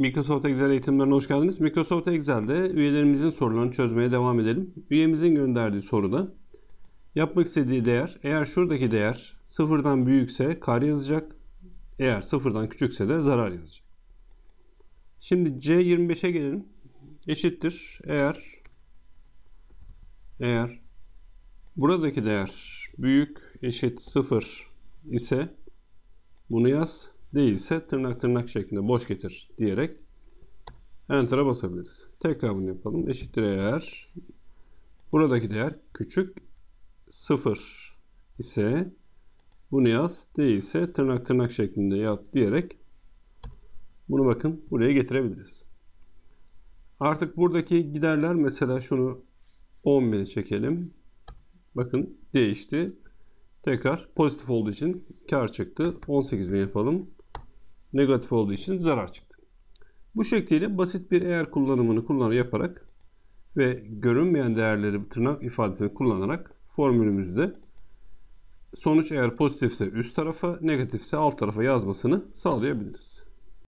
Microsoft Excel eğitimlerine hoş geldiniz. Microsoft Excel'de üyelerimizin sorularını çözmeye devam edelim. Üyemizin gönderdiği soruda yapmak istediği değer eğer şuradaki değer sıfırdan büyükse kar yazacak. Eğer sıfırdan küçükse de zarar yazacak. Şimdi C25'e gelelim. Eşittir. Eğer eğer buradaki değer büyük eşit sıfır ise bunu yaz değilse tırnak tırnak şeklinde boş getir diyerek Enter'a basabiliriz. Tekrar bunu yapalım. Eşittir eğer buradaki değer küçük 0 ise bunu yaz değilse tırnak tırnak şeklinde yap diyerek bunu bakın buraya getirebiliriz. Artık buradaki giderler mesela şunu 10 bine çekelim. Bakın değişti. Tekrar pozitif olduğu için kar çıktı. 18 bin yapalım negatif olduğu için zarar çıktı. Bu şekliyle basit bir eğer kullanımını kullanarak yaparak ve görünmeyen değerleri tırnak ifadesini kullanarak formülümüzde sonuç eğer pozitifse üst tarafa, negatifse alt tarafa yazmasını sağlayabiliriz.